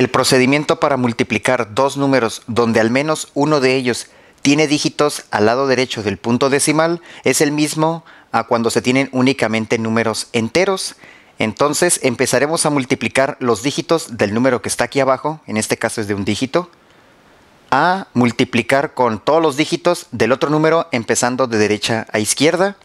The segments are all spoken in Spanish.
El procedimiento para multiplicar dos números donde al menos uno de ellos tiene dígitos al lado derecho del punto decimal es el mismo a cuando se tienen únicamente números enteros. Entonces empezaremos a multiplicar los dígitos del número que está aquí abajo, en este caso es de un dígito, a multiplicar con todos los dígitos del otro número empezando de derecha a izquierda.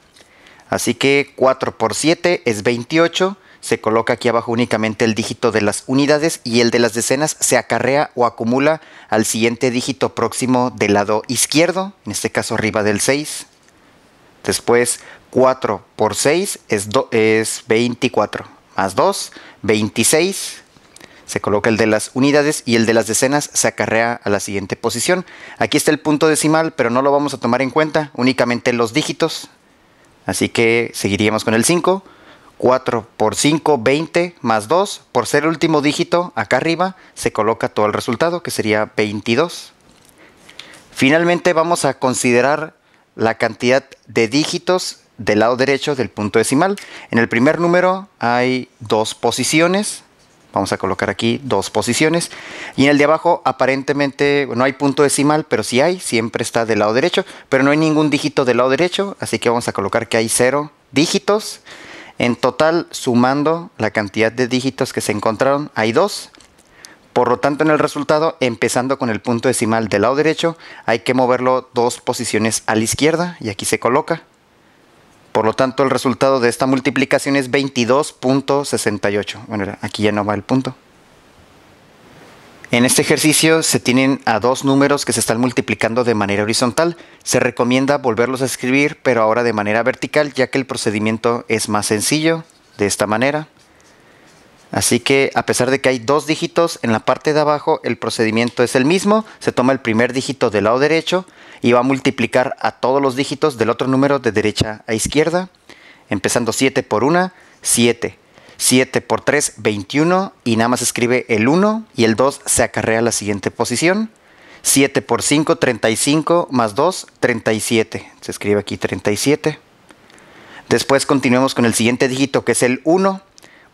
Así que 4 por 7 es 28 se coloca aquí abajo únicamente el dígito de las unidades y el de las decenas se acarrea o acumula al siguiente dígito próximo del lado izquierdo, en este caso arriba del 6. Después 4 por 6 es, es 24, más 2, 26. Se coloca el de las unidades y el de las decenas se acarrea a la siguiente posición. Aquí está el punto decimal, pero no lo vamos a tomar en cuenta, únicamente los dígitos. Así que seguiríamos con el 5. 4 por 5, 20 más 2, por ser el último dígito acá arriba, se coloca todo el resultado, que sería 22. Finalmente vamos a considerar la cantidad de dígitos del lado derecho del punto decimal. En el primer número hay dos posiciones, vamos a colocar aquí dos posiciones. Y en el de abajo aparentemente no hay punto decimal, pero si hay, siempre está del lado derecho, pero no hay ningún dígito del lado derecho, así que vamos a colocar que hay cero dígitos. En total, sumando la cantidad de dígitos que se encontraron, hay dos. Por lo tanto, en el resultado, empezando con el punto decimal del lado derecho, hay que moverlo dos posiciones a la izquierda y aquí se coloca. Por lo tanto, el resultado de esta multiplicación es 22.68. Bueno, aquí ya no va el punto. En este ejercicio se tienen a dos números que se están multiplicando de manera horizontal. Se recomienda volverlos a escribir, pero ahora de manera vertical, ya que el procedimiento es más sencillo, de esta manera. Así que a pesar de que hay dos dígitos, en la parte de abajo el procedimiento es el mismo. Se toma el primer dígito del lado derecho y va a multiplicar a todos los dígitos del otro número de derecha a izquierda. Empezando 7 por 1, 7. 7 por 3, 21 y nada más escribe el 1 y el 2 se acarrea a la siguiente posición. 7 por 5, 35 más 2, 37. Se escribe aquí 37. Después continuemos con el siguiente dígito que es el 1.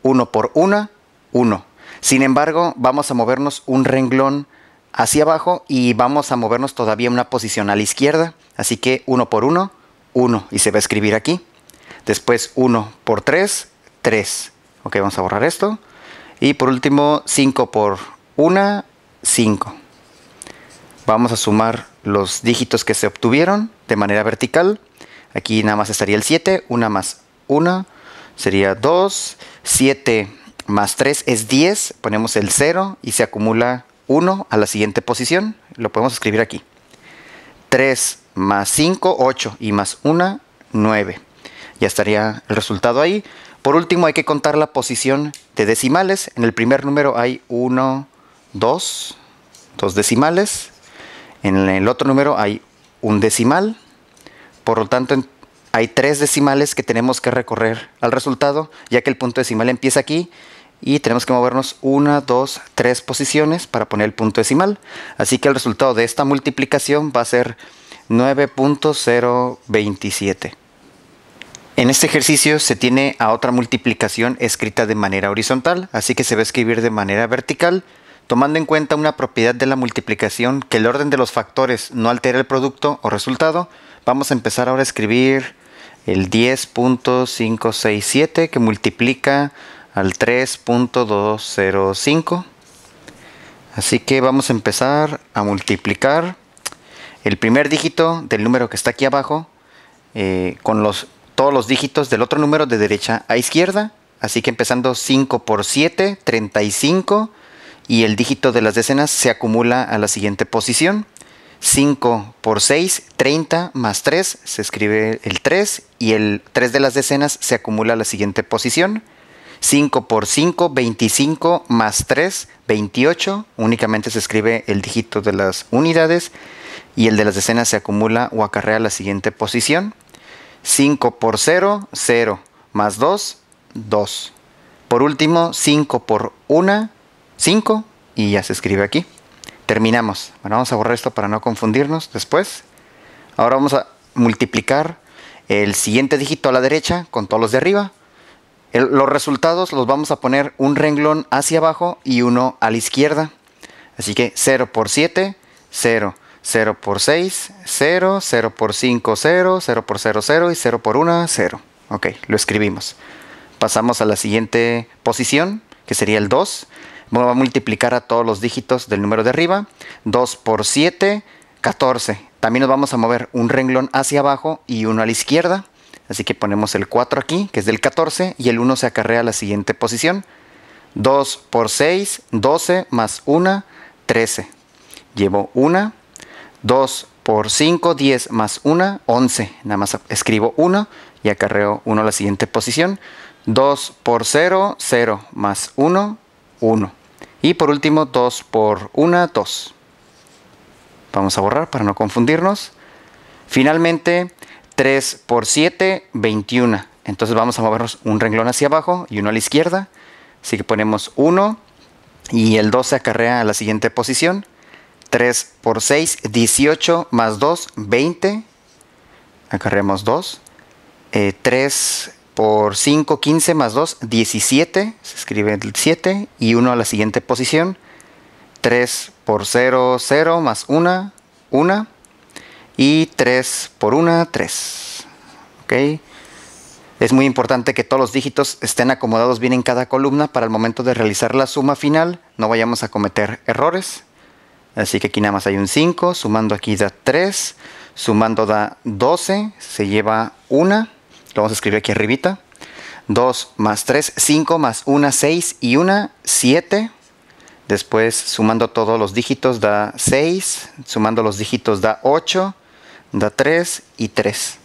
1 por 1, 1. Sin embargo, vamos a movernos un renglón hacia abajo y vamos a movernos todavía una posición a la izquierda. Así que 1 por 1, 1 y se va a escribir aquí. Después 1 por 3, 3. Ok, vamos a borrar esto. Y por último, 5 por 1, 5. Vamos a sumar los dígitos que se obtuvieron de manera vertical. Aquí nada más estaría el 7, 1 más 1 sería 2, 7 más 3 es 10, ponemos el 0 y se acumula 1 a la siguiente posición, lo podemos escribir aquí. 3 más 5, 8 y más 1, 9. Ya estaría el resultado ahí. Por último hay que contar la posición de decimales. En el primer número hay 1, 2, dos decimales. En el otro número hay un decimal. Por lo tanto, hay tres decimales que tenemos que recorrer al resultado, ya que el punto decimal empieza aquí y tenemos que movernos una, dos, tres posiciones para poner el punto decimal. Así que el resultado de esta multiplicación va a ser 9.027. En este ejercicio se tiene a otra multiplicación escrita de manera horizontal, así que se va a escribir de manera vertical, tomando en cuenta una propiedad de la multiplicación que el orden de los factores no altera el producto o resultado. Vamos a empezar ahora a escribir el 10.567 que multiplica al 3.205. Así que vamos a empezar a multiplicar el primer dígito del número que está aquí abajo eh, con los todos los dígitos del otro número de derecha a izquierda. Así que empezando 5 por 7, 35. Y el dígito de las decenas se acumula a la siguiente posición. 5 por 6, 30 más 3, se escribe el 3 y el 3 de las decenas se acumula a la siguiente posición. 5 por 5, 25 más 3, 28, únicamente se escribe el dígito de las unidades y el de las decenas se acumula o acarrea a la siguiente posición. 5 por 0, 0. Más 2, 2. Por último, 5 por 1, 5. Y ya se escribe aquí. Terminamos. Bueno, vamos a borrar esto para no confundirnos después. Ahora vamos a multiplicar el siguiente dígito a la derecha con todos los de arriba. los resultados los vamos a poner un renglón hacia abajo y uno a la izquierda. Así que 0 por 7, 0. 0 por 6, 0, 0 por 5, 0, 0 por 0, 0 y 0 por 1, 0. Ok, lo escribimos. Pasamos a la siguiente posición, que sería el 2. Vamos a multiplicar a todos los dígitos del número de arriba. 2 por 7, 14. También nos vamos a mover un renglón hacia abajo y uno a la izquierda. Así que ponemos el 4 aquí, que es del 14, y el 1 se acarrea a la siguiente posición. 2 por 6, 12, más 1, 13. Llevo 1, 2 por 5, 10 más 1, 11. Nada más escribo 1 y acarreo 1 a la siguiente posición. 2 por 0, 0 más 1, 1. Y por último 2 por 1, 2. Vamos a borrar para no confundirnos. Finalmente 3 por 7, 21. Entonces vamos a movernos un renglón hacia abajo y uno a la izquierda. Así que ponemos 1 y el 2 se acarrea a la siguiente posición. 3 por 6, 18 más 2, 20. Acarremos 2. 3 por 5, 15 más 2, 17. Se escribe el 7 y 1 a la siguiente posición. 3 por 0, 0 más 1, 1. Y 3 por 1, 3. Es muy importante que todos los dígitos estén acomodados bien en cada columna para el momento de realizar la suma final no vayamos a cometer errores. Así que aquí nada más hay un 5, sumando aquí da 3, sumando da 12, se lleva 1, lo vamos a escribir aquí arribita. 2 más 3, 5 más 1, 6 y 1, 7. Después sumando todos los dígitos da 6, sumando los dígitos da 8, da 3 y 3.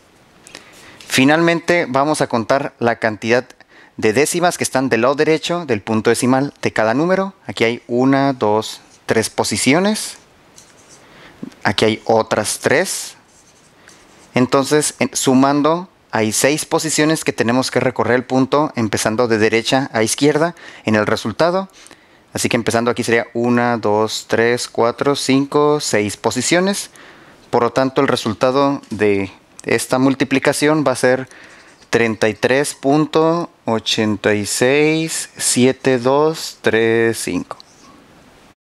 Finalmente vamos a contar la cantidad de décimas que están del lado derecho del punto decimal de cada número. Aquí hay 1, 2, tres posiciones. Aquí hay otras tres. Entonces, sumando, hay seis posiciones que tenemos que recorrer el punto, empezando de derecha a izquierda en el resultado. Así que empezando aquí sería una, 2, 3, 4, 5, seis posiciones. Por lo tanto, el resultado de esta multiplicación va a ser 33.867235.